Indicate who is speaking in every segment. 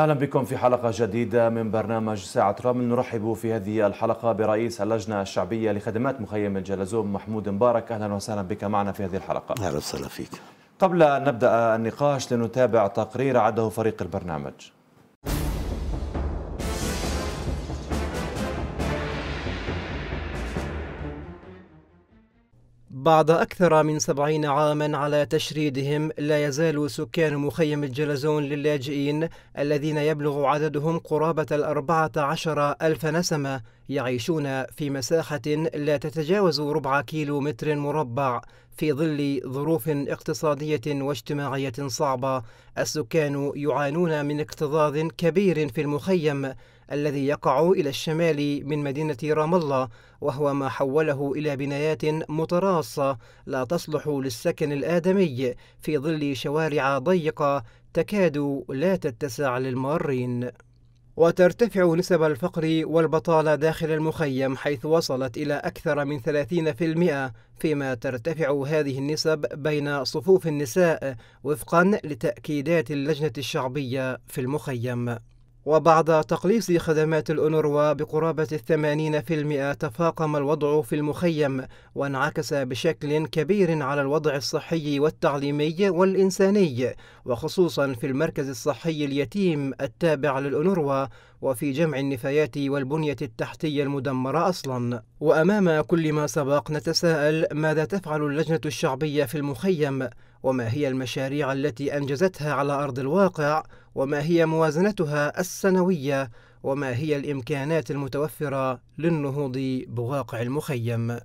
Speaker 1: اهلا بكم في حلقه جديده من برنامج ساعه رامل نرحب في هذه الحلقه برئيس اللجنه الشعبيه لخدمات مخيم الجلزوم محمود مبارك اهلا وسهلا بك معنا في هذه الحلقه اهلا وسهلا فيك قبل ان نبدا النقاش لنتابع تقرير عده فريق البرنامج
Speaker 2: بعد أكثر من سبعين عاما على تشريدهم لا يزال سكان مخيم الجلزون للاجئين الذين يبلغ عددهم قرابة الأربعة عشر ألف نسمة يعيشون في مساحة لا تتجاوز ربع كيلو متر مربع في ظل ظروف اقتصادية واجتماعية صعبة السكان يعانون من اكتظاظ كبير في المخيم الذي يقع إلى الشمال من مدينة رام الله وهو ما حوله إلى بنايات متراصة لا تصلح للسكن الآدمي في ظل شوارع ضيقة تكاد لا تتسع للمارين وترتفع نسب الفقر والبطالة داخل المخيم حيث وصلت إلى أكثر من 30% فيما ترتفع هذه النسب بين صفوف النساء وفقا لتأكيدات اللجنة الشعبية في المخيم وبعد تقليص خدمات الأونروا بقرابة الثمانين في المئة تفاقم الوضع في المخيم وانعكس بشكل كبير على الوضع الصحي والتعليمي والإنساني وخصوصا في المركز الصحي اليتيم التابع للأونروا وفي جمع النفايات والبنية التحتية المدمرة أصلا وأمام كل ما سبق نتساءل ماذا تفعل اللجنة الشعبية في المخيم وما هي المشاريع التي أنجزتها على أرض الواقع وما هي موازنتها السنويه وما هي الامكانات المتوفره للنهوض بواقع المخيم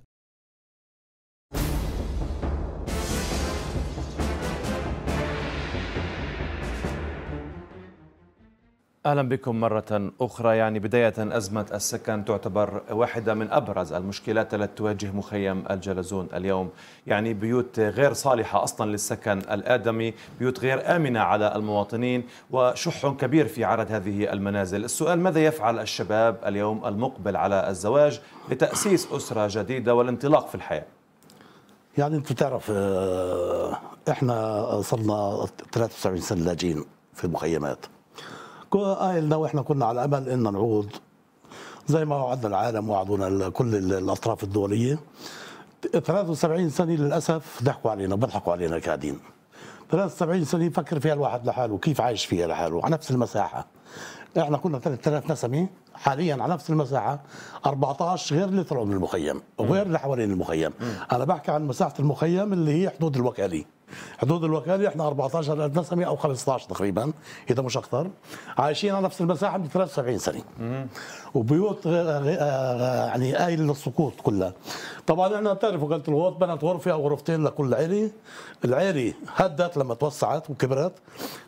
Speaker 1: اهلا بكم مره اخرى يعني بدايه ازمه السكن تعتبر واحده من ابرز المشكلات التي تواجه مخيم الجلزون اليوم يعني بيوت غير صالحه اصلا للسكن الادمي بيوت غير امنه على المواطنين وشح كبير في عدد هذه المنازل السؤال ماذا يفعل الشباب اليوم المقبل على الزواج لتاسيس اسره جديده والانطلاق في الحياه
Speaker 3: يعني انت تعرف آه، احنا صرنا 73 سنه لاجئين في المخيمات قائل ده واحنا كنا على امل ان نعود زي ما وعدنا العالم وعدونا كل الاطراف الدوليه 73 سنه للاسف ضحكوا علينا بيضحكوا علينا قاعدين 73 سنه يفكر فيها الواحد لحاله كيف عايش فيها لحاله على نفس المساحه احنا كنا 3000 نسمه حاليا على نفس المساحه 14 غير اللي طلعوا من المخيم وغير اللي حوالين المخيم انا بحكي عن مساحه المخيم اللي هي حدود الوكاله حدود الوكاله احنا 14000 نسمه او 15 تقريبا اذا مش اكثر عايشين على نفس المساحه من 73 سنه وبيوت يعني قايل للسقوط كلها طبعا احنا بتعرف وكاله الغوط بنت غرفه او غرفتين لكل عيله العيله هدت لما توسعت وكبرت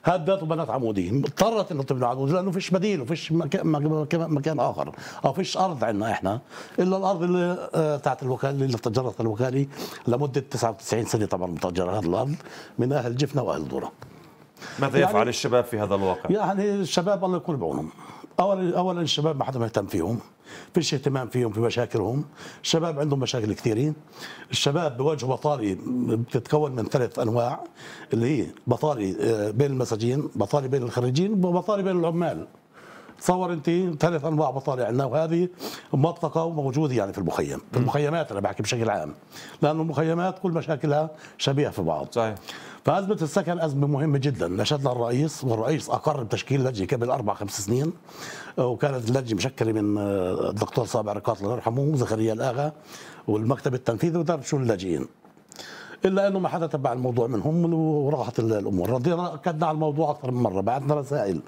Speaker 3: هدت وبنت عمودي اضطرت انه تبني عمودي لانه فيش بديل وفيش مكان, مكان اخر او فيش ارض عندنا احنا الا الارض اللي آه، تاعت الوكاله اللي تجرت الوكاله لمده 99 سنه طبعا متاجره هذا الارض الشعب من أهل جفنة وأهل درة ماذا يعني يفعل
Speaker 1: الشباب في هذا الواقع؟
Speaker 3: يعني الشباب الله يكون بعونهم اولا اولا الشباب ما حدا مهتم فيهم فيش اهتمام فيهم في مشاكلهم الشباب عندهم مشاكل كثيرين الشباب بواجهوا بطاله بتتكون من ثلاث انواع اللي هي بطاله آه، بين المساجين بطاله بين الخريجين وبطاله بين العمال تصور انت ثلاث انواع بطاله عندنا وهذه موثقه وموجوده يعني في المخيم في المخيمات انا بحكي بشكل عام لانه المخيمات كل مشاكلها شبيهه في بعض صحيح فأزمة السكن أزمة مهمة جدا نشد الرئيس والرئيس أقر بتشكيل لجنة قبل أربع خمس سنين وكانت اللجنة مشكلة من آه، الدكتور صابر رقاط الله يرحمه وزكريا الآغا والمكتب التنفيذي ودار شؤون اللاجئين الا انه ما حدا تبع الموضوع منهم وراحت الامور رضينا اكدنا على الموضوع اكثر من مره بعثنا رسائل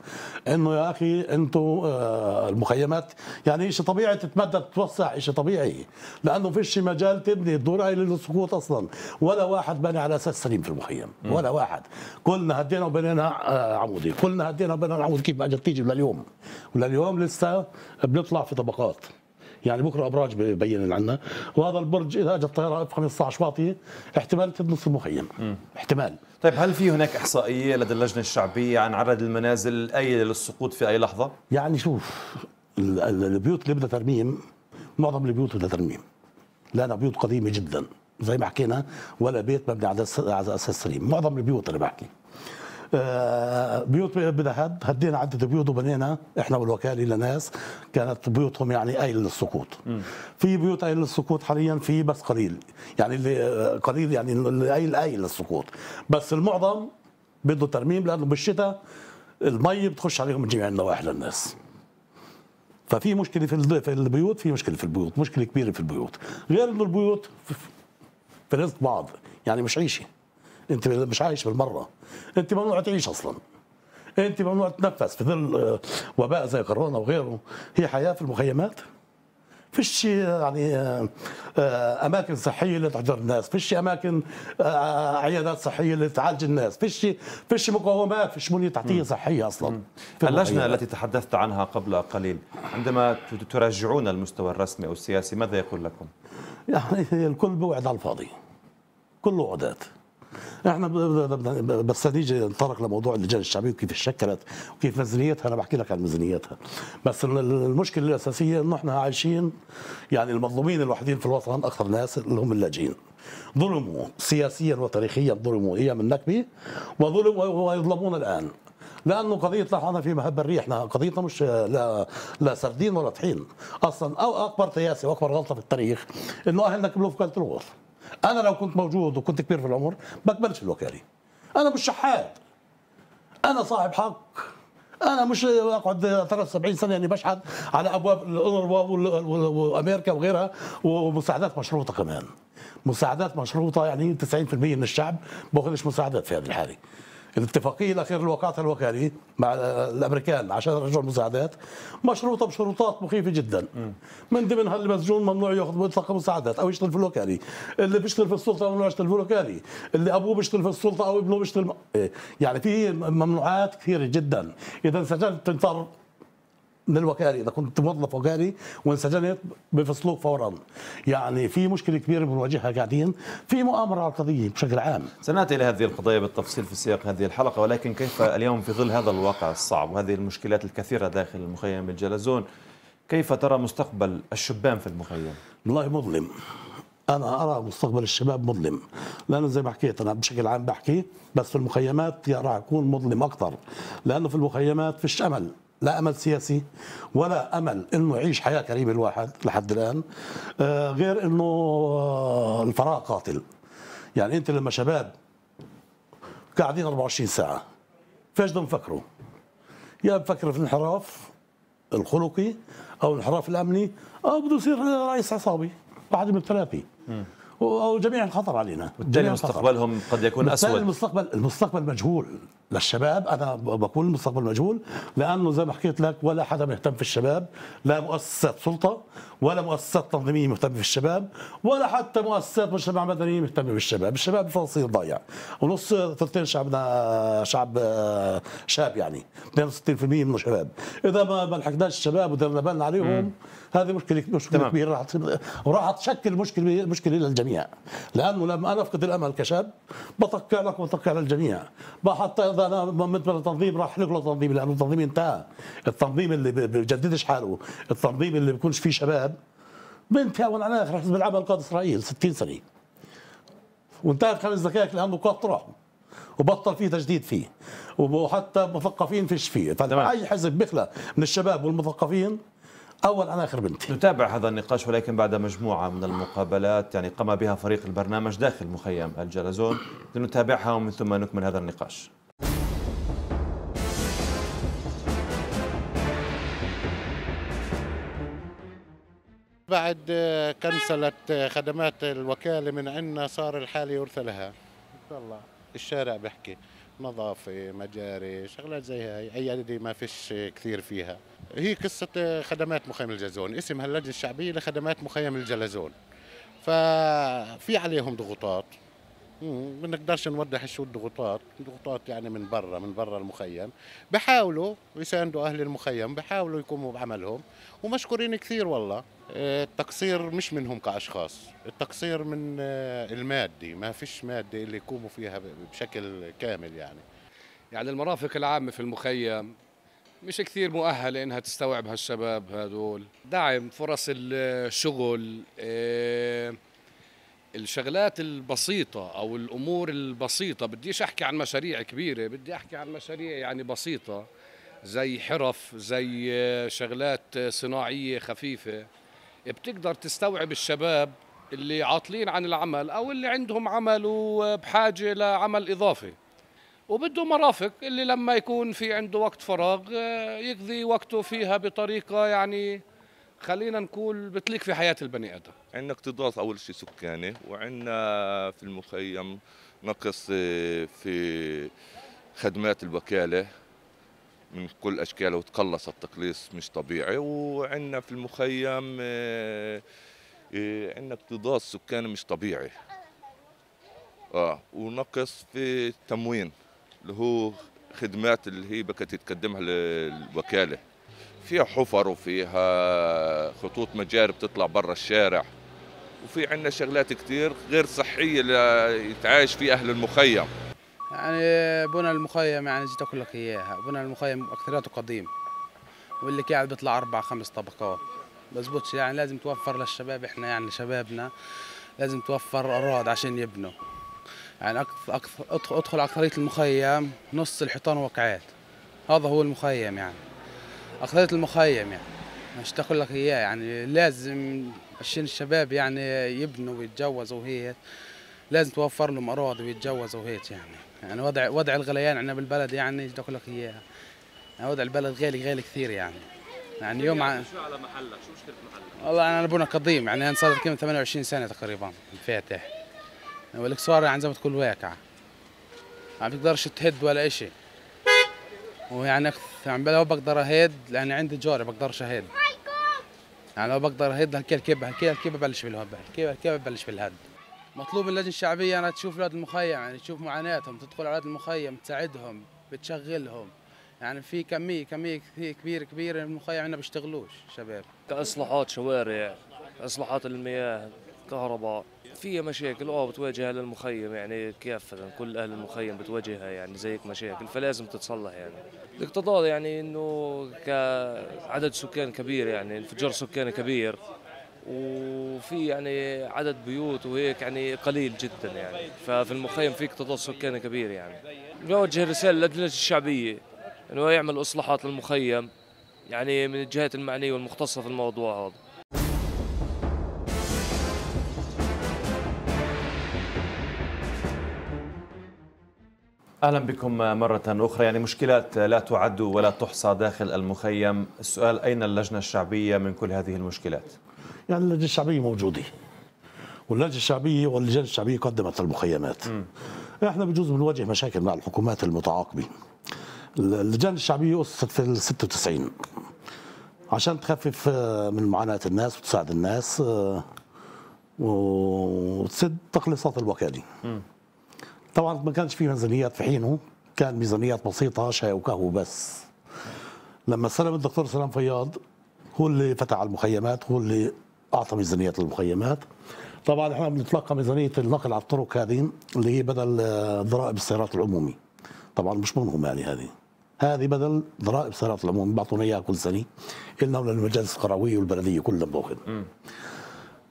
Speaker 3: انه يا اخي انتم آه، المخيمات يعني شيء طبيعي تتمدد تتوسع شيء طبيعي لانه فيش مجال تبني الدور للسقوط اصلا ولا واحد بنى على اساس سليم في المخيم ولا واحد كلنا هدينا وبنينا آه، عمودي كلنا هدينا وبنينا عمودي كيف ما اجت تيجي لليوم ولليوم لسه بنطلع في طبقات يعني بكره ابراج ببين عنا وهذا البرج اذا اجت طياره اف 15 واطيه احتمال تدنس المخيم م. احتمال
Speaker 1: طيب هل في هناك احصائيه لدى اللجنه الشعبيه عن عدد المنازل اي للسقوط في اي لحظه؟
Speaker 3: يعني شوف البيوت اللي بدها ترميم معظم البيوت بدها ترميم لانها بيوت قديمه جدا زي ما حكينا ولا بيت مبني على اساس سليم معظم البيوت انا بحكي آه، بيوت بنهد هدينا عده بيوت وبنينا احنا والوكاله لناس كانت بيوتهم يعني قايل للسقوط في بيوت قايل للسقوط حاليا في بس قليل يعني اللي آه، قليل يعني اللي قايل قايل للسقوط بس المعظم بده ترميم لانه بالشتاء المي بتخش عليهم من جميع النواحي للناس ففي مشكله في في البيوت في مشكله في البيوت مشكله كبيره في البيوت غير انه البيوت في رزق بعض يعني مش عيشه انت مش عايش بالمره انت ممنوع تعيش اصلا انت ممنوع تتنفس في ظل آه، وباء زي كورونا وغيره هي حياه في المخيمات فيش آه، يعني آه، اماكن صحيه لتحضر الناس فيش اماكن عيادات صحيه لتعالج الناس فيش فيش مقاومات فيش بنيه تحتيه صحيه اصلا
Speaker 1: اللجنه التي تحدثت عنها قبل قليل عندما تراجعون المستوى الرسمي او السياسي ماذا يقول لكم
Speaker 3: يعني الكل
Speaker 1: بوعد على الفاضي كله وعدات
Speaker 3: احنا بس نيجي نتطرق لموضوع اللجان الشعبيه وكيف تشكلت وكيف ميزانيتها انا بحكي لك عن ميزانيتها بس المشكله الاساسيه انه احنا عايشين يعني المظلومين الوحيدين في الوطن اكثر ناس اللي هم اللاجئين ظلموا سياسيا وتاريخيا ظلموا ايام النكبه وظلموا ويظلمون الان لانه قضيتنا احنا في مهب الريح احنا قضيتنا مش لا لا سردين ولا طحين اصلا او اكبر تياسي واكبر غلطه في التاريخ انه اهلنا كبلوا في قلت الغوث انا لو كنت موجود وكنت كبير في العمر بقبلش الوكاله انا مش شحات انا صاحب حق انا مش اقعد 73 سنه يعني بشحت على ابواب الاونروا وامريكا وغيرها ومساعدات مشروطه كمان مساعدات مشروطه يعني 90% من الشعب باخذش مساعدات في هذه الحاله الاتفاقيه الاخيره اللي وقعتها الوكاله مع الامريكان عشان رجوع المساعدات مشروطه بشروطات مخيفه جدا من ضمنها اللي مسجون ممنوع ياخذ بطاقه مساعدات او يشتغل في الوكاله اللي بيشتغل في السلطه ممنوع يشتغل في الوكاله اللي ابوه بيشتغل في السلطه او ابنه بيشتغل إيه، يعني في ممنوعات كثيره جدا اذا سجلت تنطر من الوكاله اذا كنت موظف وكالي وانسجنت
Speaker 1: بفصلوك فورا
Speaker 3: يعني في مشكله كبيره بنواجهها قاعدين في مؤامره على القضيه بشكل عام
Speaker 1: سناتي الى هذه القضايا بالتفصيل في سياق هذه الحلقه ولكن كيف اليوم في ظل هذا الواقع الصعب وهذه المشكلات الكثيره داخل المخيم بالجلزون كيف ترى مستقبل الشبان في المخيم؟ والله مظلم
Speaker 3: انا ارى مستقبل الشباب مظلم لانه زي ما حكيت انا بشكل عام بحكي بس في المخيمات راح يكون مظلم اكثر لانه في المخيمات فيش امل لا امل سياسي ولا امل انه يعيش حياه كريمه الواحد لحد الان آه، غير انه آه، الفراغ قاتل يعني انت لما شباب قاعدين 24 ساعه فايش بدهم يفكروا؟ يا بفكر في الانحراف الخلقي او الانحراف الامني او بده يصير رئيس عصابي واحد من الثلاثه او جميع الخطر علينا بالتالي مستقبلهم قد يكون اسود المستقبل المستقبل مجهول للشباب انا بقول المستقبل مجهول لانه زي ما حكيت لك ولا حدا مهتم في الشباب لا مؤسسات سلطه ولا مؤسسات تنظيميه مهتمه في الشباب ولا حتى مؤسسات مجتمع مدني مهتمه بالشباب، الشباب بفلسطين ضايع ونص ثلثين شعبنا شعب آه، شاب يعني 62% منه شباب، اذا ما لحقناش الشباب ودرنا بالنا عليهم هذه مشكله مشكله كبيره راح وراح تشكل مشكله مشكله للجميع لانه لما انا افقد الامل كشاب بطقع لك وبطقع للجميع ايضا هذا انا بالنسبه للتنظيم راح احلق للتنظيم لانه التنظيم انتهى التنظيم اللي بجددش حاله التنظيم اللي بيكونش فيه شباب بنتهي على اخر حزب العمل قاد اسرائيل 60 سنه وانتهت خمس دقائق لانه قاد راح وبطل فيه تجديد فيه
Speaker 1: وحتى مثقفين فيش فيه فاي حزب بيخلى من الشباب والمثقفين اول عن اخر بنتي نتابع هذا النقاش ولكن بعد مجموعه من المقابلات يعني قام بها فريق البرنامج داخل مخيم الجلازون لنتابعها ومن ثم نكمل هذا النقاش
Speaker 4: بعد كنسلت خدمات الوكالة من عنا صار الحالة يرثى لها الله الشارع بحكي نظافة مجاري شغلات زي هاي عددي ما فيش كثير فيها هي قصة خدمات مخيم الجلزون اسمها اللجنة الشعبية لخدمات مخيم الجلزون ففي عليهم
Speaker 3: ضغوطات ما نقدرش نوضح شو الضغوطات الضغوطات يعني من برا من برا المخيم بحاولوا يساندوا اهل المخيم بحاولوا يقوموا بعملهم ومشكورين كثير والله آه، التقصير مش منهم كاشخاص التقصير من آه،
Speaker 4: المادي ما فيش ماده اللي يقوموا فيها بشكل كامل يعني يعني المرافق العامه في المخيم مش كثير مؤهلة إنها تستوعب هالشباب هذول دعم فرص الشغل آه، الشغلات البسيطة أو الأمور البسيطة بديش أحكي عن مشاريع كبيرة بدي أحكي عن مشاريع يعني بسيطة زي حرف زي شغلات صناعية خفيفة بتقدر تستوعب الشباب اللي عاطلين عن العمل أو اللي عندهم عمل وبحاجة لعمل إضافي وبده مرافق اللي لما يكون في عنده وقت فراغ آه، يقضي وقته فيها بطريقة يعني خلينا نقول بتليك في حياه البني ادم
Speaker 1: عندنا اكتظاظ اول شيء سكاني وعندنا في المخيم نقص آه، في خدمات الوكاله من كل اشكالها وتقلص التقليص مش طبيعي وعندنا في المخيم آه، آه، عندنا اكتظاظ سكاني مش طبيعي اه ونقص في التموين اللي هو خدمات اللي هي بكت تقدمها للوكاله فيها حفر وفيها خطوط مجاري بتطلع برا الشارع وفي عندنا شغلات كثير غير صحية ليتعايش فيها أهل المخيم
Speaker 4: يعني بنى المخيم يعني جيت أقول لك إياها بنى المخيم اكثرياته قديم واللي قاعد بيطلع أربع خمس طبقات بزبطش يعني لازم توفر للشباب إحنا يعني شبابنا لازم توفر أراضي عشان يبنوا يعني أكثر أكثر أدخل أكثرية المخيم نص الحيطان وقعات هذا هو المخيم يعني اخذت المخيم يعني مش تقول لك اياه يعني لازم عشان الشباب يعني يبنوا ويتجوزوا وهي لازم توفر لهم اراضي ويتجوزوا وهيك يعني يعني وضع وضع الغليان عندنا بالبلد يعني بدي اقول لك اياها يعني وضع البلد غالي غالي كثير يعني يعني يوم يعني شو على محلك شو مشكله محلك؟ والله انا ابونا قديم يعني انا صار كم 28 سنه تقريبا فاتح والاكسوار يعني زي ما تقول واقع ما بتقدرش تهد ولا شيء ويعني عم يعني لو بقدر اهيد لان عندي جاري بقدرش اهيد يعني لو بقدر اهيد هكي الكيبه هكي الكيبه ببلش بالهب هكي الكيبه ببلش بالهد مطلوب من اللجنه الشعبيه انها تشوف اولاد المخيم يعني تشوف معاناتهم تدخل على اولاد المخيم تساعدهم بتشغلهم يعني في كميه كميه كبيره كبيره من المخيم عندنا بيشتغلوش شباب
Speaker 1: كاصلاحات شوارع اصلاحات المياه كهرباء في مشاكل اه بتواجه اهل المخيم يعني كافه كل اهل المخيم بتواجهها يعني زيك مشاكل فلازم تتصلح يعني الاقتضاء يعني انه كعدد سكان كبير يعني انفجار سكاني كبير وفي يعني عدد بيوت وهيك يعني قليل جدا يعني ففي المخيم في اقتضاء سكاني كبير يعني بوجه رساله للجنه الشعبيه انه يعمل اصلاحات للمخيم يعني من الجهات المعنيه والمختصه في الموضوع هذا اهلا بكم مره اخرى يعني مشكلات لا تعد ولا تحصى داخل المخيم، السؤال اين اللجنه الشعبيه من كل هذه المشكلات؟
Speaker 3: يعني اللجنه الشعبيه موجوده. واللجنه الشعبيه واللجان الشعبيه قدمت المخيمات. م. احنا بجوز بنواجه مشاكل مع الحكومات المتعاقبه. اللجان الشعبيه اسست في ال 96 عشان تخفف آه، من معاناه الناس وتساعد الناس آه، وتسد تقليصات الوكاله. طبعا ما كانش في ميزانيات في حينه كان ميزانيات بسيطه شاي وقهوه بس لما استلم الدكتور سلام فياض هو اللي فتح المخيمات هو اللي اعطى ميزانيه للمخيمات طبعا احنا بنتلقى ميزانيه النقل على الطرق هذه اللي هي بدل ضرائب السيارات العمومي طبعا مش منهم يعني هذه هذه بدل ضرائب السيارات العمومي بيعطونا اياها كل سنه النا للمجالس القرويه والبلديه كلها بتاخذ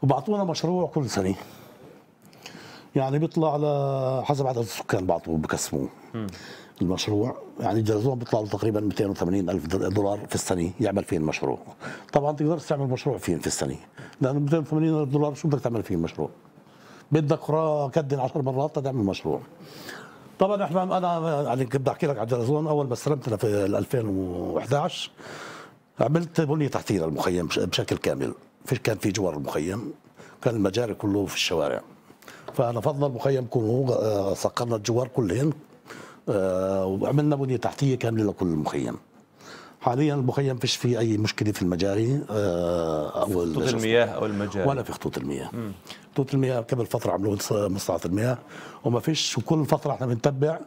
Speaker 3: وبعطونا مشروع كل سنه يعني بيطلع على حسب عدد السكان بعضهم بقسموه المشروع يعني بيطلع له تقريبا 280 الف دولار في السنه يعمل فيه المشروع طبعا تقدر تعمل مشروع فيه في السنه لانه 280 الف دولار شو بدك تعمل فيه المشروع بدك كدن 10 مرات تعمل مشروع طبعا احنا انا يعني كنت بحكي لك على جرزون اول ما استلمتنا في 2011 عملت بنيه تحتيه للمخيم بشكل كامل في كان في جوار المخيم كان المجاري كله في الشوارع فنفضنا المخيم كله آه، سكرنا الجوار كلهن آه، وعملنا بنيه تحتيه كامله لكل المخيم حاليا المخيم فيش فيه اي مشكله في المجاري آه، او خطوط المياه او المجاري ولا في خطوط المياه مم. خطوط المياه قبل فتره عملوا مصنعه المياه وما فيش وكل فتره احنا بنتبع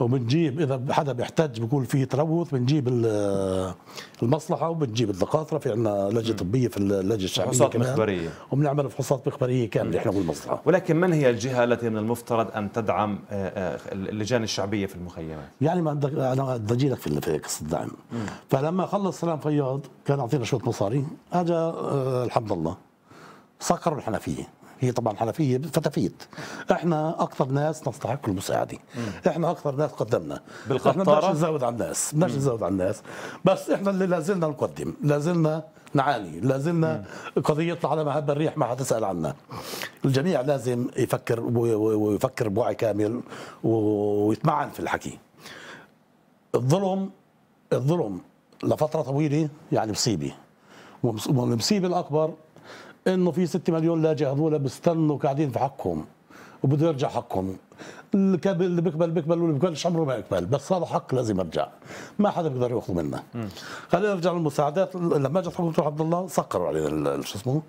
Speaker 3: وبنجيب اذا حدا بيحتاج بيقول في تلوث بنجيب المصلحه وبنجيب الدكاتره في عندنا لجنه طبيه في
Speaker 1: اللجنه الشعبيه فحوصات مخبريه
Speaker 3: وبنعمل فحوصات مخبريه كامله احنا والمصلحه
Speaker 1: ولكن من هي الجهه التي من المفترض ان تدعم آه، آه، اللجان الشعبيه في المخيمات؟
Speaker 3: يعني ما انا بدي لك في قصه الدعم فلما خلص سلام فياض كان اعطينا شويه مصاري اجى آه، الحمد لله سكروا الحنفيه هي طبعا حنفيه فتافيت احنا اكثر ناس نستحق المساعده احنا اكثر ناس قدمنا بالقطاره احنا بدناش نزود على الناس بدناش نزود على الناس بس احنا اللي لازلنا نقدم لازلنا نعاني لازلنا قضيتنا على مهب الريح ما حتسال عنها الجميع لازم يفكر ويفكر بوعي كامل ويتمعن في الحكي الظلم الظلم لفتره طويله يعني مصيبه والمصيبه الاكبر انه في 6 مليون لاجئ هذول بيستنوا قاعدين في حقهم وبده يرجع حقهم اللي بيقبل بيقبل واللي بيقبلش عمره ما يقبل بس هذا حق لازم يرجع ما حدا بيقدر ياخذه منا خلينا نرجع للمساعدات لما اجت حكومه عبد الله سكروا علينا شو اسمه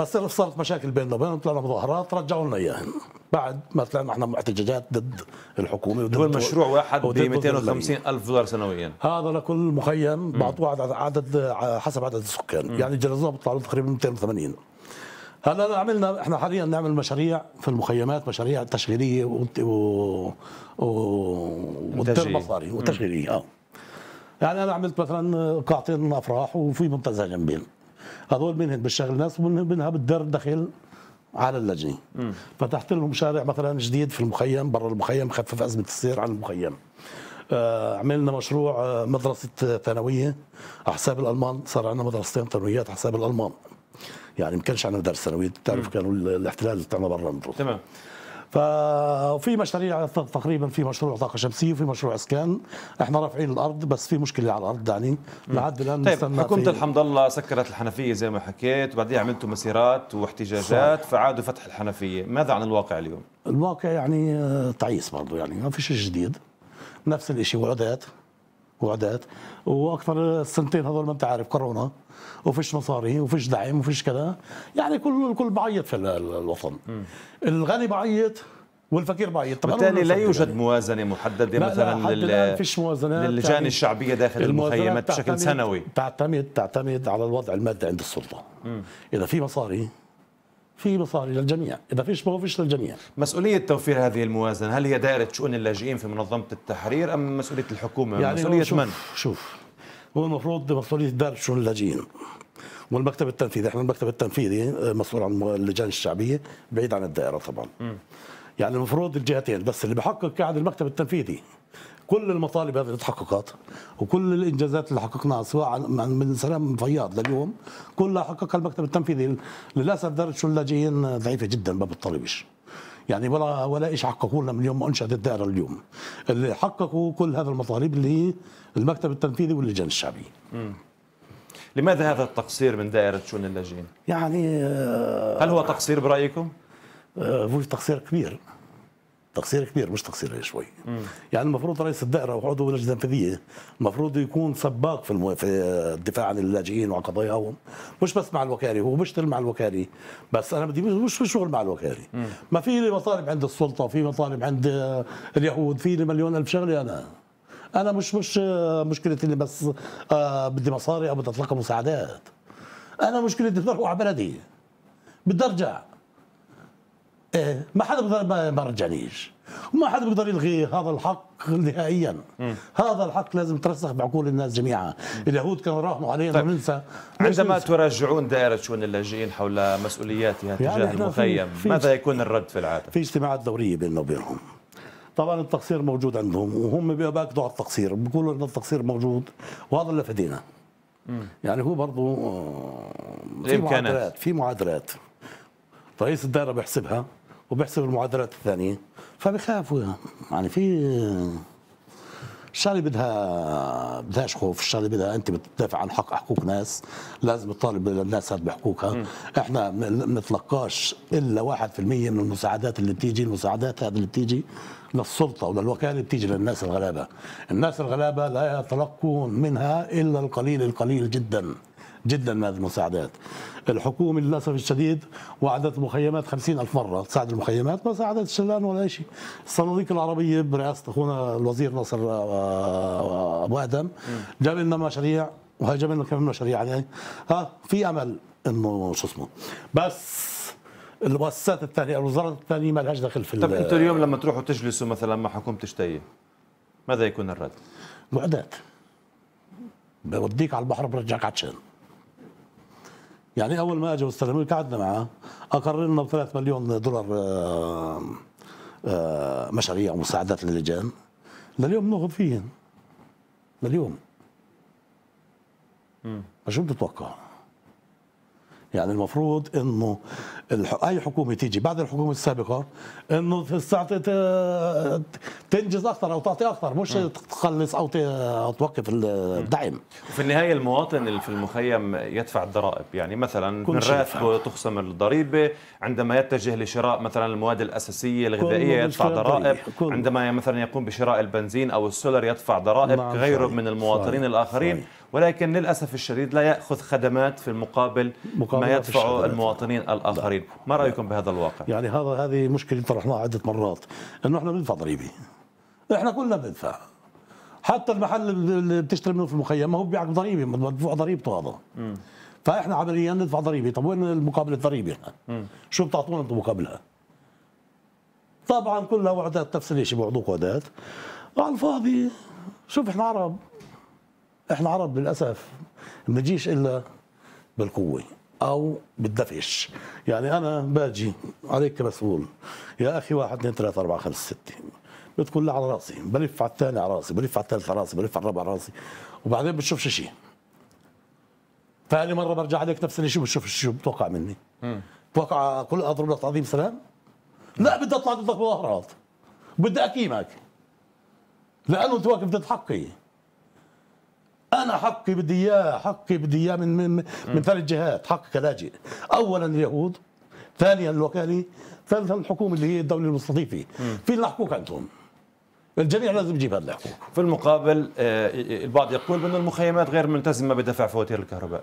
Speaker 3: بس صارت مشاكل بيننا وبينهم طلعنا مظاهرات رجعوا لنا اياهم بعد ما طلعنا احنا احتجاجات ضد الحكومه وضد هو المشروع واحد ب 250 الف دولار سنويا هذا لكل مخيم بعطوه عدد, عدد حسب عدد السكان مم. يعني جلزناه بيطلع له تقريبا 280 هلا عملنا احنا حاليا نعمل مشاريع في المخيمات مشاريع تشغيليه و, و... و... مصاري وتشغيليه اه يعني انا عملت مثلا قاعتين افراح وفي منتزه جنبين هذول منهم بالشغل ناس ومنها بتدر دخل على اللجنه فتحت لهم شارع مثلا جديد في المخيم برا المخيم خفف ازمه السير عن المخيم آه، عملنا مشروع آه، مدرسه ثانويه على حساب الالمان صار عندنا مدرستين ثانويات على حساب الالمان يعني ما كانش عندنا مدارس ثانويه بتعرف كانوا الاحتلال طلعنا برا تمام ففي مشاريع تقريبا في مشروع طاقه شمسيه وفي مشروع اسكان احنا رافعين الارض بس في مشكله على الارض يعني لحد الان طيب حكومه الحمد
Speaker 1: لله سكرت الحنفيه زي ما حكيت وبعديها عملتوا مسيرات واحتجاجات فعادوا فتح الحنفيه ماذا عن الواقع اليوم
Speaker 3: الواقع يعني آه، تعيس برضه يعني ما في شيء جديد نفس الشيء وعودات وعدات واكثر السنتين هذول ما انت عارف كورونا وفيش مصاري وفيش دعم وفيش كذا يعني كل الكل بعيط في الوطن م. الغني بعيط والفقير بعيط طبعا بالتالي لا يوجد
Speaker 1: موازنه محدده مثلا لا فيش موازنه للجان يعني الشعبيه داخل المخيمات بشكل سنوي
Speaker 3: تعتمد تعتمد على الوضع المادي عند السلطه م. اذا في مصاري في مصاري للجميع إذا فيش ما هو فيش للجميع
Speaker 1: مسؤولية توفير هذه الموازنة هل هي دائرة شؤون اللاجئين في منظمة التحرير أم مسؤولية الحكومة يعني مسؤولية شوف من؟
Speaker 3: شوف هو المفروض مسؤولية دائره شؤون اللاجئين والمكتب التنفيذي احنا المكتب التنفيذي آه، مسؤول عن اللجان الشعبية بعيد عن الدائرة طبعا م. يعني المفروض الجهتين بس اللي بحقق قاعد المكتب التنفيذي كل المطالب هذه تحققت وكل الانجازات اللي حققناها سواء من سلام فياض لليوم كلها حققها المكتب التنفيذي للاسف دائره اللاجئين ضعيفه جدا ما بتطلبش يعني ولا ولا شيء حققوا لنا من يوم ما انشات الدائره اليوم اللي حققوا كل هذه المطالب اللي هي المكتب التنفيذي واللجان الشعبيه
Speaker 1: لماذا هذا التقصير من دائره شؤون اللاجئين
Speaker 3: يعني آه، هل هو
Speaker 1: تقصير برايكم
Speaker 3: آه، هو تقصير كبير تقصير كبير مش تقصير يعني شوي مم. يعني المفروض رئيس الدائره وعضو اللجنه التنفيذيه المفروض يكون سباق في, الدفاع عن اللاجئين وعن قضاياهم مش بس مع الوكاله هو بيشتغل مع الوكاله بس انا بدي مش في شغل مع الوكاله ما في لي مطالب عند السلطه في مطالب عند اليهود في لي مليون الف شغله انا انا مش مش مشكلتي اني بس آه، بدي مصاري او بدي اتلقى مساعدات انا مشكلتي بدي اروح على بلدي بدي ارجع إيه ما حدا بيقدر ما رجعنيش وما حدا بيقدر يلغي هذا الحق نهائيا م. هذا الحق لازم يترسخ بعقول الناس جميعا اليهود كانوا راهنوا علينا طيب. ننسى
Speaker 1: عندما ننسى. تراجعون دائرة شؤون اللاجئين حول مسؤولياتها يعني تجاه يعني المخيم في ماذا يكون الرد في العادة؟
Speaker 3: في اجتماعات دورية بيننا وبينهم طبعا التقصير موجود عندهم وهم بيأكدوا على التقصير بيقولوا ان التقصير موجود وهذا اللي فدينا يعني هو برضه آه، في معادلات في معادلات رئيس الدائره بيحسبها وبيحسب المعادلات الثانيه فبخافوا يعني في الشغله بدها بدهاش خوف الشغله بدها انت بتدافع عن حق حقوق ناس لازم تطالب الناس هاد بحقوقها م. احنا بنتلقاش الا 1% من المساعدات اللي بتيجي المساعدات هذه اللي بتيجي للسلطه وللوكاله بتيجي للناس الغلابه الناس الغلابه لا يتلقون منها الا القليل القليل جدا جدا من هذه المساعدات الحكومة للأسف الشديد وعدت مخيمات خمسين ألف مرة تساعد المخيمات ما ساعدت الشلان ولا شيء الصناديق العربية برئاسة أخونا الوزير ناصر آه، آه، أبو آدم جاب لنا مشاريع وهي جاب لنا كمان مشاريع يعني ها في أمل إنه شو اسمه بس المؤسسات الثانيه الوزارات الثانيه ما لهاش دخل في طيب انتم
Speaker 1: اليوم لما تروحوا تجلسوا مثلا مع حكومه الشتيه ماذا يكون الرد؟ وعدات بوديك على البحر برجعك عطشان
Speaker 3: يعني اول ما استاذ السلاميك قعدنا معه اقر لنا ب 3 مليون دولار آه، آه، مشاريع ومساعدات للجان لليوم ناخذ فيهن لليوم شو بتتوقع؟ يعني المفروض انه اي حكومه تيجي بعد الحكومه السابقه انه تعطي تنجز اكثر او تعطي اكثر مش م. تخلص او توقف الدعم
Speaker 1: وفي النهايه المواطن اللي في المخيم يدفع الضرائب يعني مثلا من راتبه تخصم الضريبه عندما يتجه لشراء مثلا المواد الاساسيه الغذائيه يدفع ضرائب عندما مثلا يقوم بشراء البنزين او السولر يدفع ضرائب نعم، غيره من المواطنين صحيح. الاخرين صحيح. ولكن للأسف الشديد لا يأخذ خدمات في المقابل ما يدفعه المواطنين الآخرين ما رأيكم بهذا الواقع؟
Speaker 3: يعني هذا هذه مشكلة طرحناها عدة مرات أنه احنا بندفع ضريبة احنا كلنا بندفع حتى المحل اللي بتشتري منه في المخيم ما هو بيبيعك ضريبه مدفوع ضريبته هذا فاحنا عمليا ندفع ضريبه طب وين المقابل الضريبه شو بتعطونا انتم مقابلها طبعا كلها وعدات نفس الشيء بيعطوك وعدات على الفاضي شوف احنا عرب احنا عرب للاسف ما بنجيش الا بالقوه او بالدفش يعني انا باجي عليك كمسؤول يا اخي واحد اثنين ثلاثة أربعة خمسة ستة بتقول لي على راسي بلف على الثاني على راسي بلف على الثالث على راسي بلف على الرابع على راسي وبعدين بتشوفش شيء ثاني مرة برجع عليك نفس الشيء بتشوف شيء بتوقع مني بتوقع كل اضرب لك عظيم سلام لا بدي اطلع ضدك بظهرات بدي اكيمك لانه انت واقف ضد حقي انا حقي بدي اياه حقي بدي اياه من من من, ثلاث جهات حق كلاجئ اولا اليهود ثانيا الوكاله ثالثا الحكومه اللي هي الدوله المستضيفه
Speaker 1: في لنا حقوق عندهم الجميع لازم يجيب هذا الحقوق في المقابل آه، آه، البعض يقول بأن المخيمات غير ملتزمة بدفع فواتير الكهرباء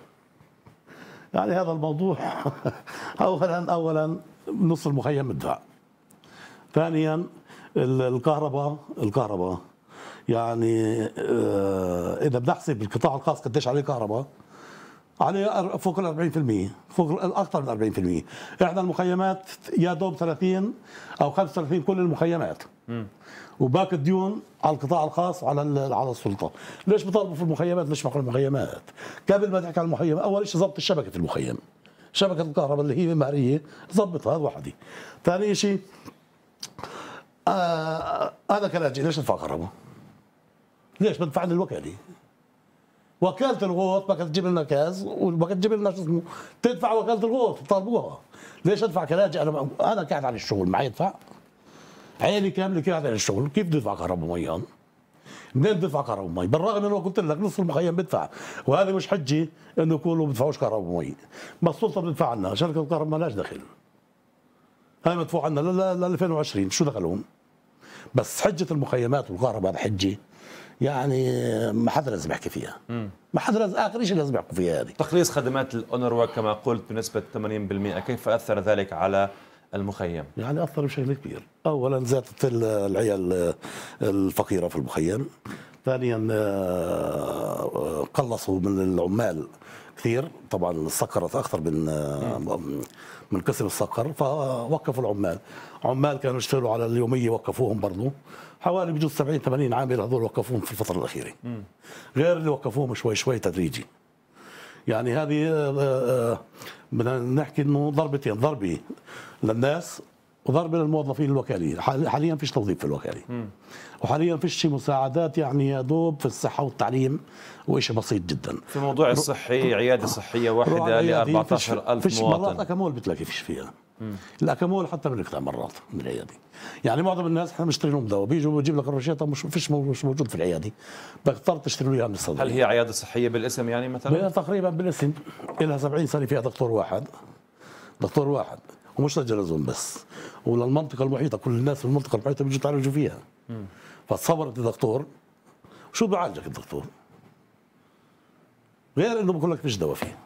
Speaker 3: يعني هذا الموضوع أولا أولا نص المخيم مدفع ثانيا الكهرباء الكهرباء يعني آه، اذا بنحسب القطاع الخاص قديش عليه كهرباء عليه فوق ال 40% فوق اكثر من 40% احنا المخيمات يا دوب 30 او 35 كل المخيمات وباقي الديون على القطاع الخاص وعلى على السلطه ليش بطالبوا في المخيمات ليش محور المخيمات قبل ما تحكي عن المخيم اول شيء ضبط شبكه المخيم شبكه الكهرباء اللي هي مهريه ضبطها هذا وحدي ثاني شيء آه،, آه انا كلاجئ ليش ادفع كهرباء ليش بدفع لي الوكاله وكاله الغوط بدك تجيب لنا كاز وبدك تجيب لنا شو اسمه تدفع وكاله الغوط طالبوها ليش ادفع كلاجئ انا انا قاعد على الشغل معي يدفع عيلي كامله قاعد على الشغل كيف بدي ادفع كهرباء ومي منين بدي ادفع كهرباء ومي بالرغم انه قلت لك نص المخيم بدفع وهذه مش حجه انه يكونوا ما بدفعوش كهرباء ومي ما السلطه بتدفع عنا شركه الكهرباء ما لهاش دخل هاي مدفوع عنا ل 2020 شو دخلهم بس حجه المخيمات والكهرباء هذا حجه يعني
Speaker 1: ما حدا لازم يحكي فيها
Speaker 3: ما حدا لازم اخر شيء لازم يحكوا
Speaker 1: فيها هذه تقليص خدمات الاونروا كما قلت بنسبه 80% كيف اثر ذلك على المخيم
Speaker 3: يعني اثر بشكل كبير اولا زادت العيال الفقيره في المخيم ثانيا آه، قلصوا من العمال كثير طبعا سكرت اكثر من آه، من كسر السكر فوقفوا العمال عمال كانوا يشتغلوا على اليوميه وقفوهم برضه حوالي بجوز 70 80 عامل هذول وقفوهم في الفتره الاخيره غير اللي وقفوهم شوي شوي تدريجي يعني هذه آه، آه، بدنا نحكي انه ضربتين ضربه للناس وضربه للموظفين الوكاليين حاليا فيش توظيف في الوكاله وحاليا فيش مساعدات يعني يا دوب في الصحه والتعليم وشيء بسيط جدا في موضوع الصحي عياده
Speaker 1: صحيه واحده ل 14000 مواطن
Speaker 3: فيش مرات كمول بتلاقي فيش فيها الاكامول حتى بنقطع مرات من العياده يعني معظم الناس احنا بنشتريهم دواء بيجوا بجيب لك الروشته مش فيش مش موجود في العياده بضطر تشتري اياها من الصيدليه هل هي
Speaker 1: عياده صحيه بالاسم يعني مثلا؟
Speaker 3: تقريبا بالاسم لها 70 سنه فيها دكتور واحد دكتور واحد ومش لجلزون بس وللمنطقه المحيطه كل الناس في المنطقه المحيطه بيجوا يتعالجوا فيها فتصور انت دكتور شو بيعالجك الدكتور؟ غير انه بقول لك فيش دواء فيه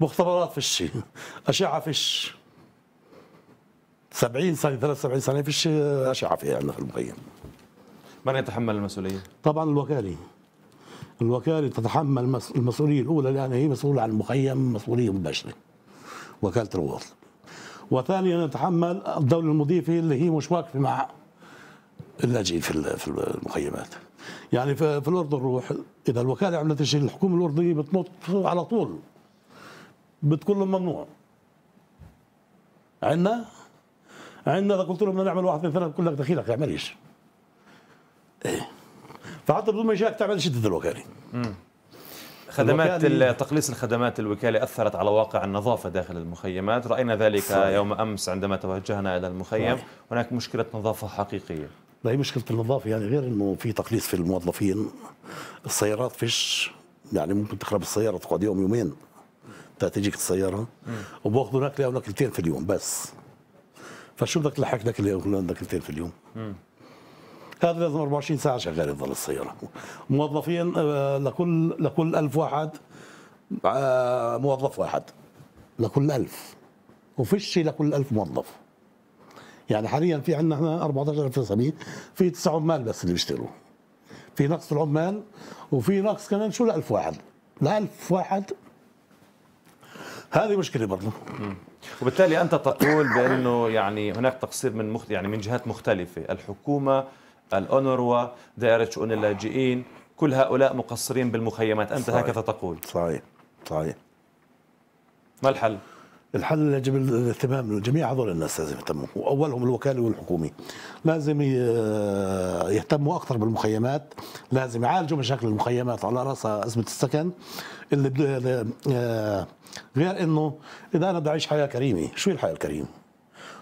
Speaker 3: مختبرات فيش اشعه فيش 70 سنه 73 سنه فيش اشعه في عندنا في المخيم
Speaker 1: من يتحمل المسؤوليه؟
Speaker 3: طبعا الوكاله الوكاله تتحمل المسؤوليه الاولى لان هي مسؤوله عن المخيم مسؤوليه مباشره وكاله الوصل وثانيا نتحمل الدوله المضيفه اللي هي مش واقفه مع اللاجئين في في المخيمات يعني في الاردن روح اذا الوكاله عملت شيء الحكومه الاردنيه بتنط على طول بتقول لهم ممنوع عندنا عندنا اذا قلت لهم نعمل واحد اثنين ثلاثه بقول لك دخيلك ما تعملش
Speaker 1: ايه فحتى بدون ما يجاك تعمل شده الوكاله خدمات تقليص الخدمات الوكالة أثرت على واقع النظافة داخل المخيمات رأينا ذلك صحيح. يوم أمس عندما توجهنا إلى المخيم صحيح. هناك مشكلة نظافة حقيقية
Speaker 3: لا هي مشكلة النظافة يعني غير أنه في تقليص في الموظفين السيارات فيش يعني ممكن تخرب السيارة تقعد يوم يومين تجيك السيارة وباخذوا هناك وناكلتين في اليوم بس فشو بدك تلحق لك اليوم عندك اثنين في اليوم مم. هذا لازم 24 ساعه شغال يضل السياره موظفين آه، لكل لكل 1000 واحد آه، موظف واحد لكل 1000 وفيش شيء لكل 1000 موظف يعني حاليا في عندنا احنا 14000 رسمي في تسع عمال بس اللي بيشتغلوا في نقص في العمال وفي نقص كمان شو ل 1000 واحد ل 1000 واحد
Speaker 1: هذه مشكله برضه وبالتالي انت تقول بانه يعني هناك تقصير من مخت... يعني من جهات مختلفه الحكومه الاونروا دائره شؤون اللاجئين كل هؤلاء مقصرين بالمخيمات انت صحيح. هكذا تقول صحيح صحيح ما الحل
Speaker 3: الحل يجب الاهتمام جميع هذول الناس لازم يهتموا واولهم الوكاله والحكومي لازم آه، يهتموا اكثر بالمخيمات لازم يعالجوا مشاكل المخيمات على راسها ازمه السكن اللي آه، غير انه اذا انا بدي اعيش حياه كريمه شو الحياه الكريمه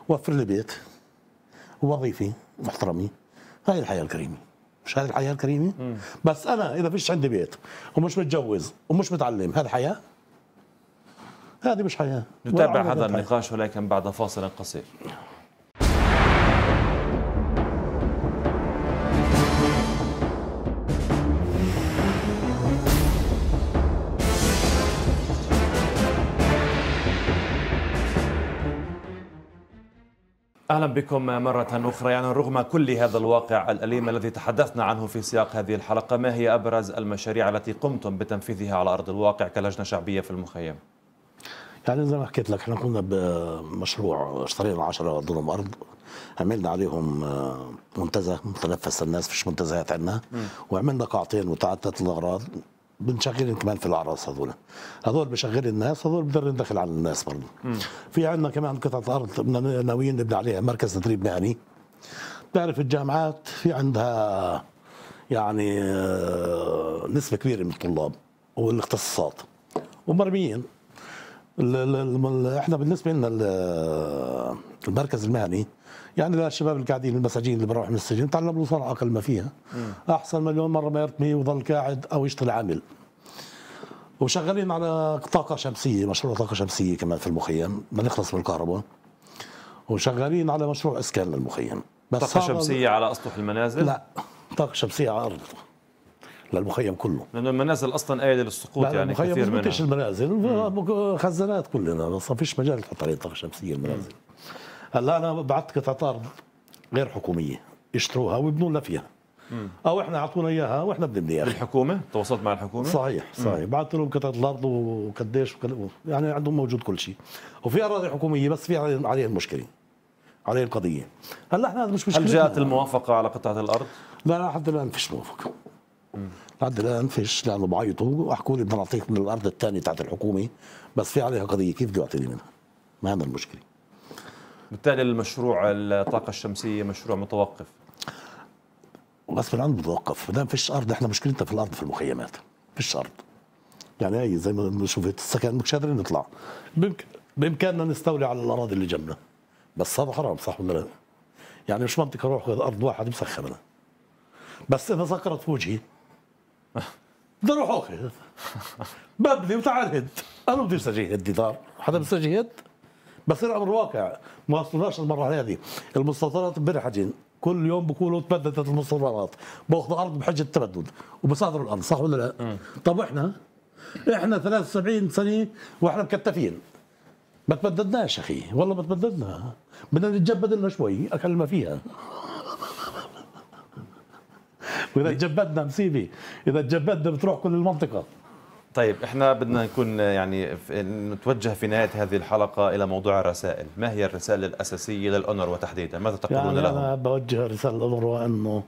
Speaker 3: وفر لي بيت وظيفه محترمه هاي الحياه الكريمه مش هذه الحياه الكريمه بس انا اذا فيش عندي بيت ومش متجوز ومش متعلم هذا حياه
Speaker 1: هذه مش حياة نتابع هذا النقاش ولكن بعد فاصل قصير اهلا بكم مرة اخرى يعني رغم كل هذا الواقع الاليم الذي تحدثنا عنه في سياق هذه الحلقة ما هي ابرز المشاريع التي قمتم بتنفيذها على ارض الواقع كلجنة شعبية في المخيم؟
Speaker 3: يعني زي ما حكيت لك احنا كنا بمشروع اشترينا 10 دونم ارض عملنا عليهم آه، منتزه متنفس الناس فيش منتزهات عندنا وعملنا قاعتين وتعدت الاغراض بنشغلهم كمان في الاعراس هذول هذول بشغل الناس هذول بدر ندخل على الناس برضه في عندنا كمان قطعه ارض ناويين نبني عليها مركز تدريب مهني بتعرف الجامعات في عندها يعني آه، نسبه كبيره من الطلاب والاختصاصات ومرميين احنا بالنسبه لنا المركز المهني يعني للشباب اللي قاعدين المساجين اللي بروح من السجن تعلموا صنعه اقل ما فيها احسن مليون مره ما يرتمي وظل قاعد او يشتغل عامل وشغالين على طاقه شمسيه مشروع طاقه شمسيه كمان في المخيم نخلص من الكهرباء وشغالين على مشروع اسكان للمخيم بس طاقه شمسيه
Speaker 1: على اسطح المنازل لا
Speaker 3: طاقه شمسيه على الارض
Speaker 1: للمخيم كله لانه المنازل اصلا قايله للسقوط يعني المخيم كثير منها
Speaker 3: المنازل خزانات كلنا ما فيش مجال تحط عليه طاقه شمسيه المنازل هلا انا بعثت قطع طار غير حكوميه اشتروها ويبنوا لنا فيها مم. او احنا اعطونا اياها واحنا بنبنيها اياها الحكومه
Speaker 1: تواصلت مع الحكومه صحيح صحيح
Speaker 3: بعثت لهم قطعه الارض وقديش يعني عندهم موجود كل شيء وفي اراضي حكوميه بس في عليها المشكله عليه القضيه هلا احنا هذا
Speaker 1: مش مشكله هل جاءت الموافقه على قطعه الارض؟
Speaker 3: لا لا حتى الان فيش موافقه لحد الان فيش لانه بعيطوا واحكوا لي بدنا نعطيك من الارض الثانيه تاعت الحكومه بس في عليها قضيه كيف بدي اعطيني منها؟ ما هذا المشكله
Speaker 1: بالتالي المشروع الطاقه الشمسيه مشروع متوقف
Speaker 3: بس من عند متوقف ما دام فيش ارض احنا مشكلتنا في الارض في المخيمات فيش ارض يعني هي زي ما شفت السكن مش قادرين نطلع بامكاننا نستولي على الاراضي اللي جنبنا بس هذا حرام صح ولا لا؟ يعني مش منطقة اروح ارض واحد مسخنه بس اذا سكرت وجهي روح اخذ ببني وتعال هد انا بدي استجي هد دار حدا بيستجي هد بصير امر واقع ما وصلناش المرة هذه المستوطنات امبارح كل يوم بقولوا تبددت المستوطنات باخذ ارض بحجه التبدد وبصادروا الارض صح ولا لا؟ طب احنا احنا 73 سنه واحنا مكتفين ما تبددناش اخي والله ما تبددنا بدنا نتجبد لنا شوي اكل ما فيها واذا تجبدنا مصيبه اذا تجبدنا بتروح كل المنطقه
Speaker 1: طيب احنا بدنا نكون يعني نتوجه في نهايه هذه الحلقه الى موضوع الرسائل، ما هي الرسائل الاساسيه للأونر وتحديدا؟ ماذا تقولون يعني لهم؟ انا
Speaker 3: بوجه رساله للأونر انه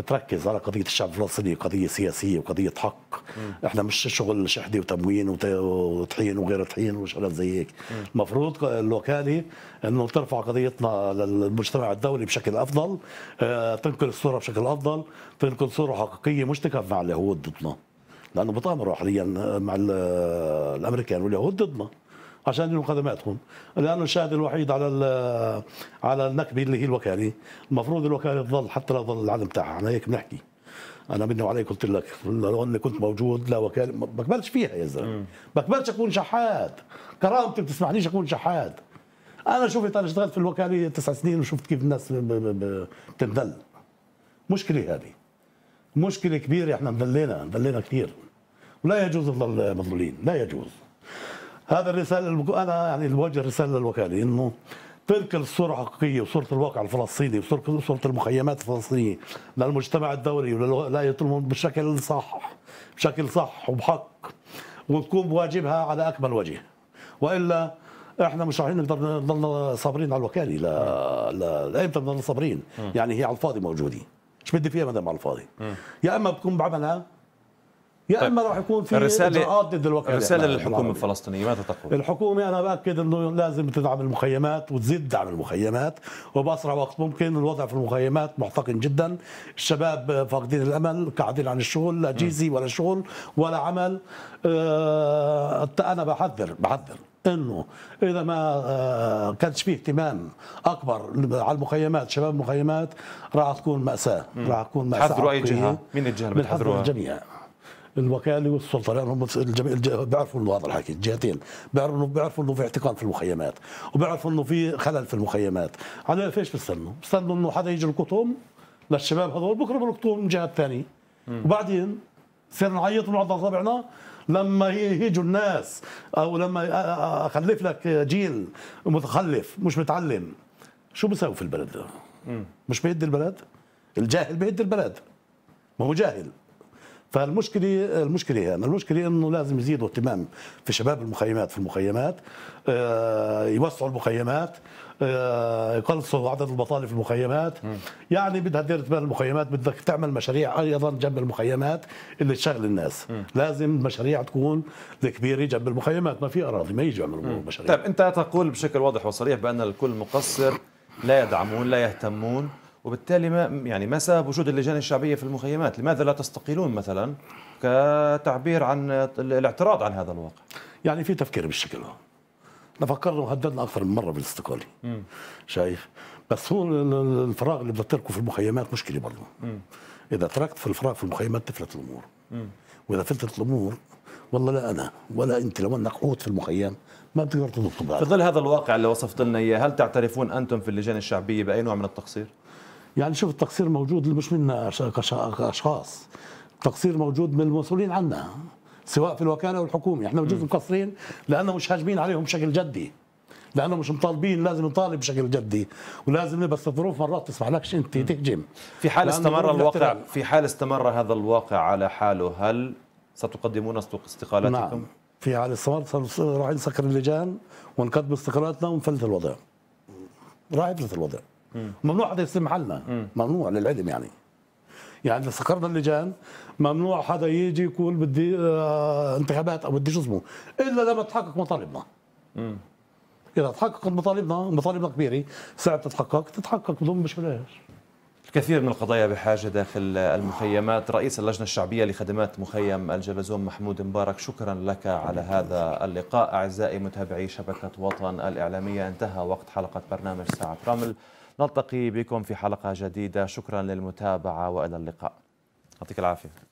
Speaker 3: بتركز على قضيه الشعب الفلسطيني قضيه سياسيه وقضيه حق م. احنا مش شغل شحده وتموين وطحين وغير طحين وشغلات زي هيك المفروض اللوكالي انه ترفع قضيتنا للمجتمع الدولي بشكل افضل آه، تنقل الصوره بشكل افضل تنقل صوره حقيقيه مش تكف مع اليهود ضدنا لانه بتامروا حاليا مع الامريكان واليهود ضدنا عشان يلوا خدماتهم لانه الشاهد الوحيد على على النكبه اللي هي الوكاله المفروض الوكاله تظل حتى لو ظل العلم تاعها انا هيك بنحكي انا مني وعلي قلت لك لو اني كنت موجود لا وكاله ما بقبلش فيها يا زلمه بقبلش اكون شحات كرامتي بتسمحليش اكون شحات انا شفت انا اشتغلت في الوكاله تسع سنين وشفت كيف الناس بتنذل مشكله هذه مشكله كبيره احنا مذلينا مذلينا كثير ولا يجوز نضل مظلولين لا يجوز هذا الرساله اللي انا يعني بوجه رساله للوكاله انه ترك الصورة الحقيقية وصورة الواقع الفلسطيني وصورة المخيمات الفلسطينية للمجتمع الدولي ولا بشكل صح بشكل صح وبحق وتكون بواجبها على أكمل وجه وإلا احنا مش رايحين نقدر نضلنا صابرين على الوكالة لا لا لامتى بدنا صابرين يعني هي على الفاضي موجودة ايش بدي فيها مدام على الفاضي يا اما بتكون بعملها يا طيب. اما راح يكون في رساله ضد الوكاله الرساله للحكومه
Speaker 1: الفلسطينيه ماذا تقول؟
Speaker 3: الحكومه انا باكد انه لازم تدعم المخيمات وتزيد دعم المخيمات وباسرع وقت ممكن الوضع في المخيمات محتقن جدا، الشباب فاقدين الامل، قاعدين عن الشغل، لا جيزي ولا شغل ولا عمل، أه انا بحذر بحذر انه اذا ما آه، كانش في اهتمام اكبر على المخيمات شباب المخيمات راح تكون ماساه راح تكون ماساه حذروا اي جهه؟ من الجهه اللي الجميع الوكاله والسلطه لانهم بيعرفوا انه هذا الحكي الجهتين بيعرفوا انه بيعرفوا انه في اعتقال في المخيمات وبيعرفوا انه في خلل في المخيمات على ايش بيستنوا؟ بيستنوا انه حدا يجي يلقطهم للشباب هذول بكره بنقطوهم من الجهه الثانيه وبعدين صرنا نعيط من على طابعنا لما يجوا الناس او لما اخلف لك جيل متخلف مش متعلم شو بيساوي في البلد؟ مش بيهد البلد؟ الجاهل بيهد البلد ما هو جاهل فالمشكله المشكله هنا المشكله انه لازم يزيدوا اهتمام في شباب المخيمات في المخيمات آه، يوسعوا المخيمات آه، يقلصوا عدد البطاله في المخيمات يعني بدها تدير بال المخيمات بدك تعمل مشاريع ايضا جنب المخيمات اللي تشغل الناس لازم مشاريع تكون الكبيره جنب المخيمات ما في اراضي ما يجوا يعملوا مشاريع
Speaker 1: طيب انت تقول بشكل واضح وصريح بان الكل مقصر لا يدعمون لا يهتمون وبالتالي ما يعني ما سبب وجود اللجان الشعبيه في المخيمات؟ لماذا لا تستقيلون مثلا كتعبير عن الاعتراض عن هذا الواقع؟ يعني في تفكير بالشكل هذا
Speaker 3: فكرنا وهددنا اكثر من مره بالاستقاله شايف بس هو الفراغ اللي بدك في المخيمات مشكله برضه اذا تركت في الفراغ في المخيمات تفلت الامور م. واذا فلتت الامور والله لا انا ولا انت لو انك قوت في المخيم ما بتقدر تضبط في
Speaker 1: ظل هذا الواقع اللي وصفت لنا اياه هل تعترفون انتم في اللجان الشعبيه باي نوع من التقصير؟
Speaker 3: يعني شوف التقصير موجود مش منا كاشخاص التقصير موجود من المسؤولين عنا سواء في الوكاله او الحكومه احنا بجوز مقصرين لانه مش هاجمين عليهم بشكل جدي لانه مش مطالبين لازم نطالب بشكل جدي ولازم بس الظروف مرات تسمح لكش انت تهجم في حال استمر الواقع
Speaker 1: في حال استمر هذا الواقع على حاله هل ستقدمون استقالاتكم نعم
Speaker 3: في حال استمر راح نسكر اللجان ونقدم استقالاتنا ونفلت الوضع راح يفلت الوضع ممنوع حدا يستلم محلنا ممنوع للعلم يعني يعني اذا سكرنا اللجان ممنوع حدا يجي يقول بدي آه انتخابات او بدي شو اسمه الا لما تحقق مطالبنا اذا تحققت مطالبنا مطالبنا كبيره ساعه تتحقق تتحقق بدون بشبلاش
Speaker 1: الكثير من القضايا بحاجة داخل المخيمات رئيس اللجنة الشعبية لخدمات مخيم الجلزوم محمود مبارك شكرا لك على هذا اللقاء أعزائي متابعي شبكة وطن الإعلامية انتهى وقت حلقة برنامج ساعة رمل نلتقي بكم في حلقة جديدة شكرا للمتابعة وإلى اللقاء يعطيك العافية